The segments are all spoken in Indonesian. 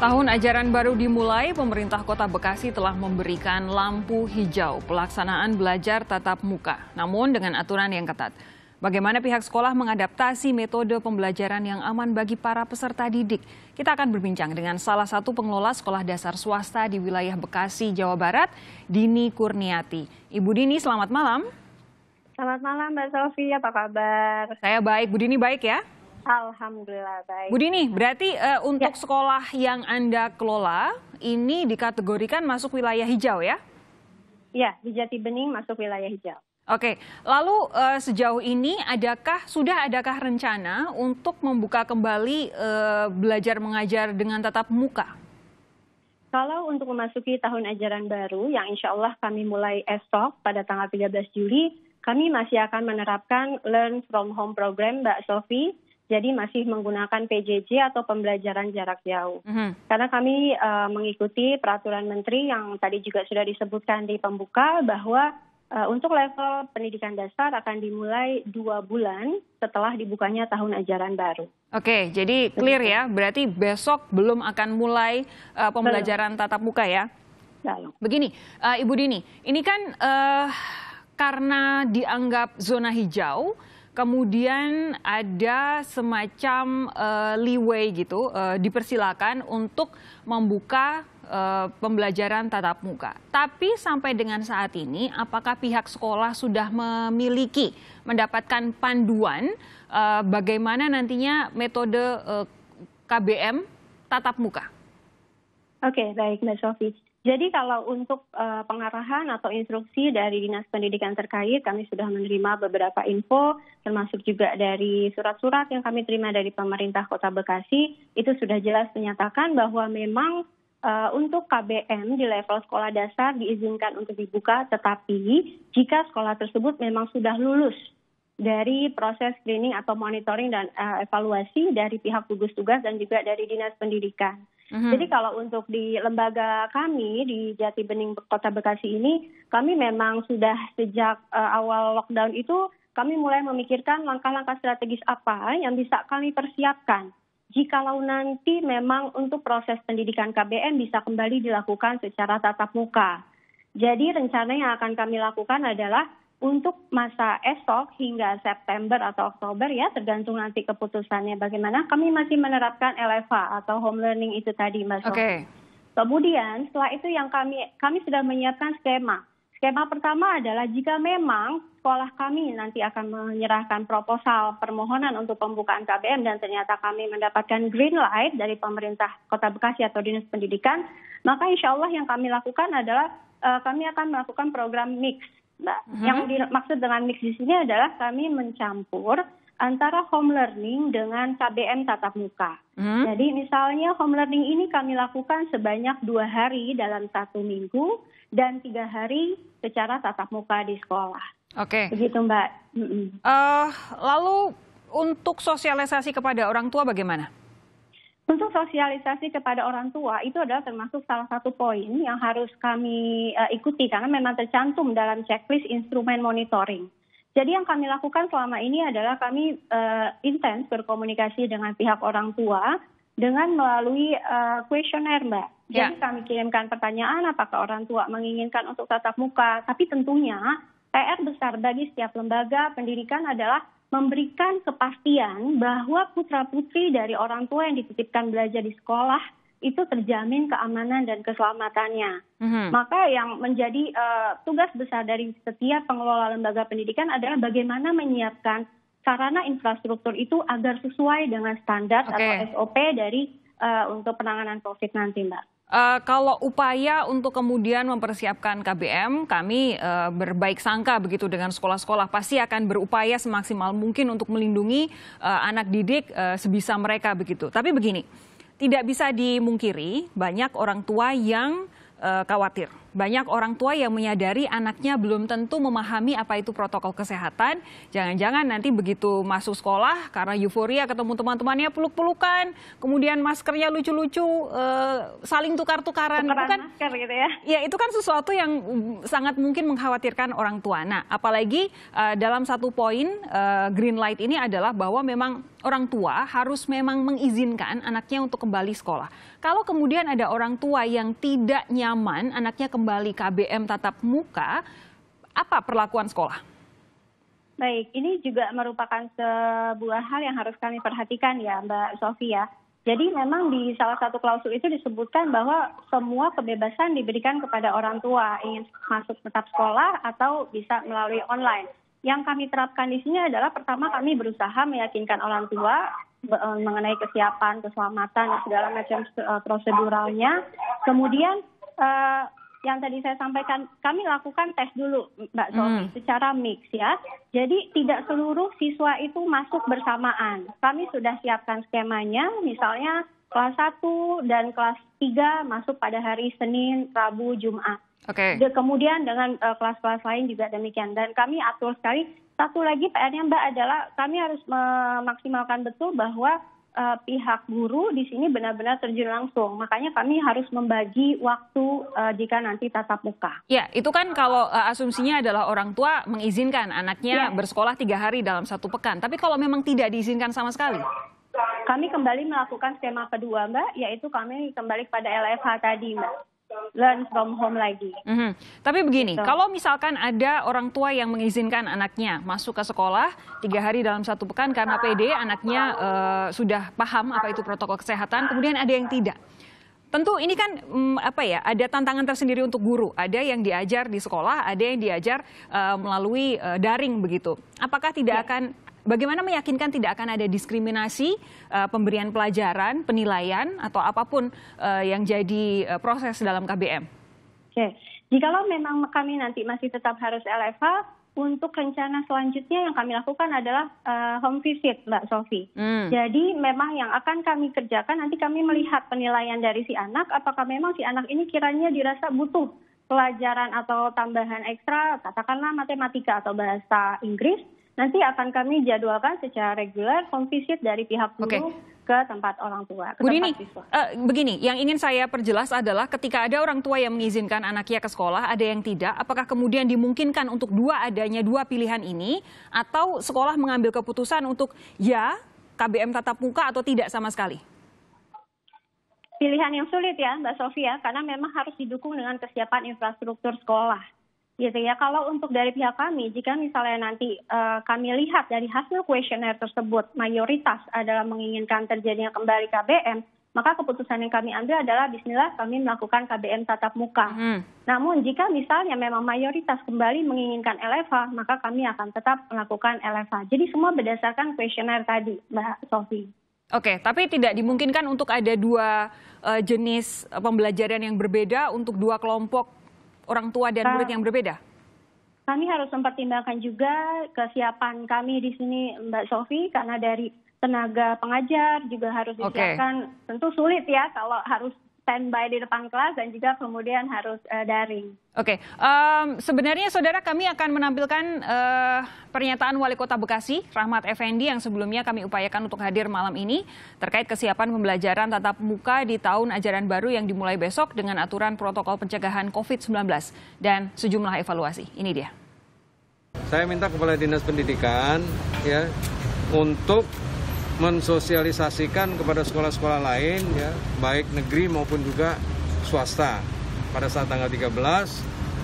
Tahun ajaran baru dimulai, pemerintah kota Bekasi telah memberikan lampu hijau pelaksanaan belajar tatap muka, namun dengan aturan yang ketat. Bagaimana pihak sekolah mengadaptasi metode pembelajaran yang aman bagi para peserta didik? Kita akan berbincang dengan salah satu pengelola sekolah dasar swasta di wilayah Bekasi, Jawa Barat, Dini Kurniati. Ibu Dini, selamat malam. Selamat malam Mbak Sofi, apa kabar? Saya baik, Bu Dini baik ya? Alhamdulillah baik. Bu Dini, berarti uh, untuk ya. sekolah yang Anda kelola ini dikategorikan masuk wilayah hijau ya? Ya, di Jati Bening masuk wilayah hijau. Oke, lalu uh, sejauh ini adakah sudah adakah rencana untuk membuka kembali uh, belajar mengajar dengan tatap muka? Kalau untuk memasuki tahun ajaran baru yang insya Allah kami mulai esok pada tanggal 13 Juli, kami masih akan menerapkan Learn From Home Program Mbak Sofi jadi masih menggunakan PJJ atau pembelajaran jarak jauh. Mm -hmm. Karena kami uh, mengikuti peraturan menteri yang tadi juga sudah disebutkan di pembuka bahwa uh, untuk level pendidikan dasar akan dimulai dua bulan setelah dibukanya tahun ajaran baru. Oke, jadi clear ya, berarti besok belum akan mulai uh, pembelajaran belum. tatap muka ya? Begini, uh, Ibu Dini, ini kan uh, karena dianggap zona hijau kemudian ada semacam uh, leeway gitu uh, dipersilakan untuk membuka uh, pembelajaran tatap muka. Tapi sampai dengan saat ini apakah pihak sekolah sudah memiliki mendapatkan panduan uh, bagaimana nantinya metode uh, KBM tatap muka? Oke, okay, baik Mbak Sofi. Jadi kalau untuk uh, pengarahan atau instruksi dari dinas pendidikan terkait, kami sudah menerima beberapa info, termasuk juga dari surat-surat yang kami terima dari pemerintah Kota Bekasi, itu sudah jelas menyatakan bahwa memang uh, untuk KBM di level sekolah dasar diizinkan untuk dibuka, tetapi jika sekolah tersebut memang sudah lulus dari proses screening atau monitoring dan uh, evaluasi dari pihak gugus tugas dan juga dari dinas pendidikan hmm Jadi kalau untuk di lembaga kami di Jati Bening Kota Bekasi ini, kami memang sudah sejak uh, awal lockdown itu kami mulai memikirkan langkah-langkah strategis apa yang bisa kami persiapkan jikalau nanti memang untuk proses pendidikan KBM bisa kembali dilakukan secara tatap muka. Jadi rencana yang akan kami lakukan adalah untuk masa esok hingga September atau Oktober ya tergantung nanti keputusannya bagaimana kami masih menerapkan LFA atau home learning itu tadi Mas. Oke. Okay. Kemudian setelah itu yang kami kami sudah menyiapkan skema. Skema pertama adalah jika memang sekolah kami nanti akan menyerahkan proposal permohonan untuk pembukaan KBM dan ternyata kami mendapatkan green light dari pemerintah Kota Bekasi atau Dinas Pendidikan, maka insya Allah yang kami lakukan adalah eh, kami akan melakukan program mix Mbak. Mm-hmm. Yang dimaksud dengan mix di sini adalah kami mencampur antara home learning dengan KBM tatap muka. Mm-hmm. Jadi misalnya home learning ini kami lakukan sebanyak dua hari dalam satu minggu dan tiga hari secara tatap muka di sekolah. Oke. Okay. Begitu Mbak. Mm-hmm. Uh, lalu untuk sosialisasi kepada orang tua bagaimana? Untuk sosialisasi kepada orang tua itu adalah termasuk salah satu poin yang harus kami uh, ikuti karena memang tercantum dalam checklist instrumen monitoring. Jadi yang kami lakukan selama ini adalah kami uh, intens berkomunikasi dengan pihak orang tua dengan melalui eh, kuesioner, Mbak. Ya. Jadi yeah. kami kirimkan pertanyaan apakah orang tua menginginkan untuk tatap muka, tapi tentunya PR besar bagi setiap lembaga pendidikan adalah memberikan kepastian bahwa putra-putri dari orang tua yang dititipkan belajar di sekolah itu terjamin keamanan dan keselamatannya. Mm-hmm. Maka yang menjadi uh, tugas besar dari setiap pengelola lembaga pendidikan adalah bagaimana menyiapkan sarana infrastruktur itu agar sesuai dengan standar okay. atau SOP dari uh, untuk penanganan COVID nanti, Mbak. Uh, kalau upaya untuk kemudian mempersiapkan KBM, kami uh, berbaik sangka begitu dengan sekolah-sekolah pasti akan berupaya semaksimal mungkin untuk melindungi uh, anak didik uh, sebisa mereka begitu. Tapi begini, tidak bisa dimungkiri banyak orang tua yang uh, khawatir banyak orang tua yang menyadari anaknya belum tentu memahami apa itu protokol kesehatan. Jangan-jangan nanti begitu masuk sekolah karena euforia ketemu teman-temannya peluk-pelukan, kemudian maskernya lucu-lucu, e, saling tukar-tukaran. Tukaran itu kan, gitu ya? Ya itu kan sesuatu yang sangat mungkin mengkhawatirkan orang tua. Nah apalagi e, dalam satu poin e, green light ini adalah bahwa memang orang tua harus memang mengizinkan anaknya untuk kembali sekolah. Kalau kemudian ada orang tua yang tidak nyaman anaknya kembali kembali KBM tatap muka, apa perlakuan sekolah? Baik, ini juga merupakan sebuah hal yang harus kami perhatikan ya Mbak Sofia. Jadi memang di salah satu klausul itu disebutkan bahwa semua kebebasan diberikan kepada orang tua ingin masuk tetap sekolah atau bisa melalui online. Yang kami terapkan di sini adalah pertama kami berusaha meyakinkan orang tua eh, mengenai kesiapan, keselamatan, segala macam eh, proseduralnya. Kemudian eh, yang tadi saya sampaikan, kami lakukan tes dulu, Mbak Sofi, hmm. secara mix ya. Jadi tidak seluruh siswa itu masuk bersamaan. Kami sudah siapkan skemanya, misalnya kelas 1 dan kelas 3 masuk pada hari Senin, Rabu, Jumat. Oke. Okay. Kemudian dengan kelas eh, kelas-kelas lain juga demikian. Dan kami atur sekali. Satu lagi PR-nya Mbak adalah kami harus memaksimalkan betul bahwa uh, pihak guru di sini benar-benar terjun langsung. Makanya kami harus membagi waktu uh, jika nanti tatap muka. Ya, itu kan kalau uh, asumsinya adalah orang tua mengizinkan anaknya ya. bersekolah tiga hari dalam satu pekan. Tapi kalau memang tidak diizinkan sama sekali? Kami kembali melakukan skema kedua, Mbak, yaitu kami kembali kepada LFH tadi, Mbak learn from home lagi. Mm -hmm. Tapi begini, so. Gitu. kalau misalkan ada orang tua yang mengizinkan anaknya masuk ke sekolah tiga hari dalam satu pekan karena PD anaknya uh, sudah paham apa itu protokol kesehatan, kemudian ada yang tidak. Tentu ini kan um, apa ya ada tantangan tersendiri untuk guru. Ada yang diajar di sekolah, ada yang diajar uh, melalui uh, daring begitu. Apakah tidak ya. akan Bagaimana meyakinkan tidak akan ada diskriminasi uh, pemberian pelajaran, penilaian atau apapun uh, yang jadi uh, proses dalam KBM? Oke, okay. jikalau memang kami nanti masih tetap harus LFA, untuk rencana selanjutnya yang kami lakukan adalah uh, home visit, Mbak Sofi. Hmm. Jadi memang yang akan kami kerjakan nanti kami melihat penilaian dari si anak, apakah memang si anak ini kiranya dirasa butuh pelajaran atau tambahan ekstra, katakanlah matematika atau bahasa Inggris, nanti akan kami jadwalkan secara reguler home visit dari pihak guru okay. ke tempat orang tua. Ke Bu siswa. uh, begini, yang ingin saya perjelas adalah ketika ada orang tua yang mengizinkan anaknya ke sekolah, ada yang tidak, apakah kemudian dimungkinkan untuk dua adanya dua pilihan ini, atau sekolah mengambil keputusan untuk ya KBM tatap muka atau tidak sama sekali? pilihan yang sulit ya Mbak Sofia karena memang harus didukung dengan kesiapan infrastruktur sekolah gitu ya. Kalau untuk dari pihak kami, jika misalnya nanti uh, kami lihat dari hasil kuesioner tersebut mayoritas adalah menginginkan terjadinya kembali KBM, maka keputusan yang kami ambil adalah Bismillah kami melakukan KBM tatap muka. Hmm. Namun jika misalnya memang mayoritas kembali menginginkan LFA, maka kami akan tetap melakukan LFA. Jadi semua berdasarkan kuesioner tadi, Mbak Sofi. Oke, tapi tidak dimungkinkan untuk ada dua uh, jenis eh, pembelajaran yang berbeda untuk dua kelompok orang tua dan murid yang berbeda? Kami harus mempertimbangkan juga kesiapan kami di sini Mbak Sofi karena dari tenaga pengajar juga harus disiapkan. Okay. Tentu sulit ya kalau harus standby di depan kelas dan juga kemudian harus uh, daring. Oke, okay. um, sebenarnya saudara kami akan menampilkan uh, pernyataan Wali Kota Bekasi, Rahmat Effendi yang sebelumnya kami upayakan untuk hadir malam ini terkait kesiapan pembelajaran tatap muka di tahun ajaran baru yang dimulai besok dengan aturan protokol pencegahan COVID-19 dan sejumlah evaluasi. Ini dia. Saya minta Kepala Dinas Pendidikan ya untuk mensosialisasikan kepada sekolah-sekolah lain ya, baik negeri maupun juga swasta. Pada saat tanggal 13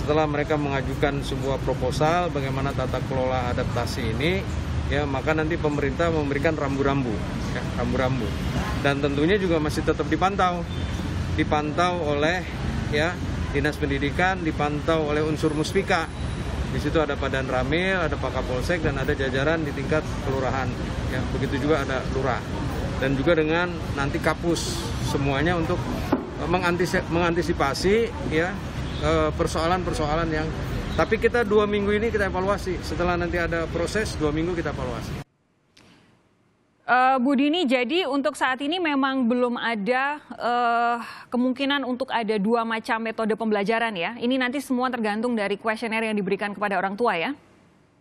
setelah mereka mengajukan sebuah proposal bagaimana tata kelola adaptasi ini ya maka nanti pemerintah memberikan rambu-rambu ya, rambu-rambu dan tentunya juga masih tetap dipantau dipantau oleh ya dinas pendidikan dipantau oleh unsur muspika di situ ada Padan rame ada Pak Kapolsek, dan ada jajaran di tingkat kelurahan. Ya, begitu juga ada lurah. Dan juga dengan nanti kapus semuanya untuk e, mengantisipasi ya e, persoalan-persoalan yang tapi kita dua minggu ini kita evaluasi setelah nanti ada proses dua minggu kita evaluasi Uh, Bu Dini, jadi untuk saat ini memang belum ada uh, kemungkinan untuk ada dua macam metode pembelajaran ya. Ini nanti semua tergantung dari kuesioner yang diberikan kepada orang tua ya.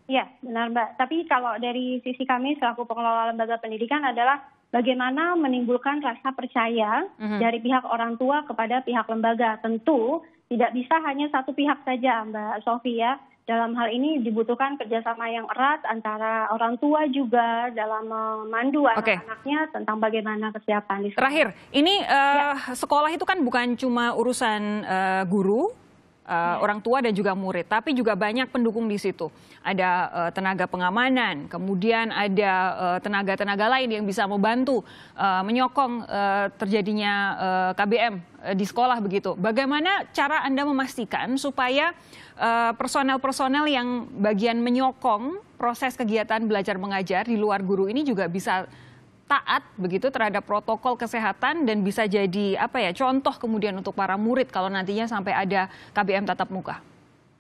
Iya, benar Mbak. Tapi kalau dari sisi kami selaku pengelola lembaga pendidikan adalah bagaimana menimbulkan rasa percaya mm dari pihak orang tua kepada pihak lembaga. Tentu tidak bisa hanya satu pihak saja Mbak Sofia. Ya dalam hal ini dibutuhkan kerjasama yang erat antara orang tua juga dalam memandu anak-anaknya tentang bagaimana kesiapan di Terakhir, ini uh, ya. sekolah itu kan bukan cuma urusan uh, guru, uh, orang tua dan juga murid, tapi juga banyak pendukung di situ. Ada uh, tenaga pengamanan, kemudian ada tenaga eh, tenaga-tenaga lain yang bisa membantu uh, menyokong uh, terjadinya uh, KBM di sekolah begitu. Bagaimana cara Anda memastikan supaya personel-personel uh, yang bagian menyokong proses kegiatan belajar mengajar di luar guru ini juga bisa taat begitu terhadap protokol kesehatan dan bisa jadi apa ya contoh kemudian untuk para murid kalau nantinya sampai ada KBM tatap muka?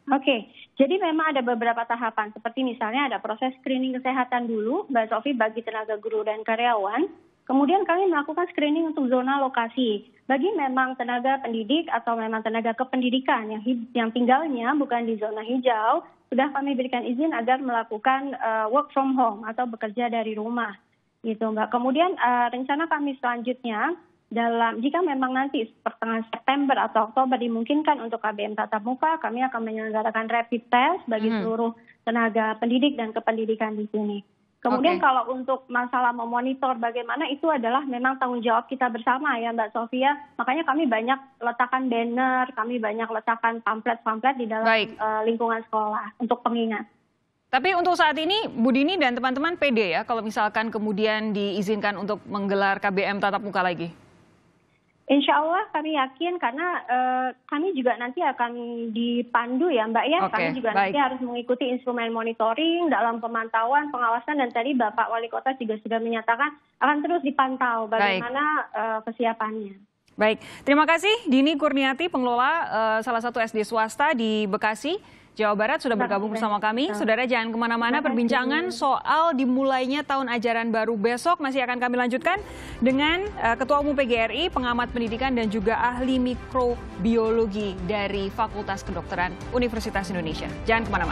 Oke, jadi memang ada beberapa tahapan. Seperti misalnya ada proses screening kesehatan dulu, Mbak Sofi bagi tenaga guru dan karyawan. Kemudian kami melakukan screening untuk zona lokasi. Bagi memang tenaga pendidik atau memang tenaga kependidikan yang, yang tinggalnya bukan di zona hijau, sudah kami berikan izin agar melakukan uh, work from home atau bekerja dari rumah gitu Mbak. Kemudian uh, rencana kami selanjutnya dalam jika memang nanti pertengahan September atau Oktober dimungkinkan untuk KBM tatap muka, kami akan menyelenggarakan rapid test bagi hmm. seluruh tenaga pendidik dan kependidikan di sini. Kemudian okay. kalau untuk masalah memonitor bagaimana itu adalah memang tanggung jawab kita bersama ya Mbak Sofia. Makanya kami banyak letakkan banner, kami banyak letakkan pamflet-pamflet di dalam eh, lingkungan sekolah untuk pengingat. Tapi untuk saat ini Bu Dini dan teman-teman PD ya kalau misalkan kemudian diizinkan untuk menggelar KBM tatap muka lagi? Insya Allah kami yakin karena uh, kami juga nanti akan dipandu ya Mbak ya. Okay, kami juga baik. nanti harus mengikuti instrumen monitoring dalam pemantauan, pengawasan dan tadi Bapak Wali Kota juga sudah menyatakan akan terus dipantau bagaimana uh, kesiapannya. Baik, terima kasih Dini Kurniati pengelola uh, salah satu SD swasta di Bekasi. Jawa Barat sudah bergabung bersama kami. Saudara jangan kemana-mana perbincangan soal dimulainya tahun ajaran baru besok masih akan kami lanjutkan dengan eh, Ketua Umum PGRI, pengamat pendidikan dan juga ahli mikrobiologi dari Fakultas Kedokteran Universitas Indonesia. Jangan kemana-mana.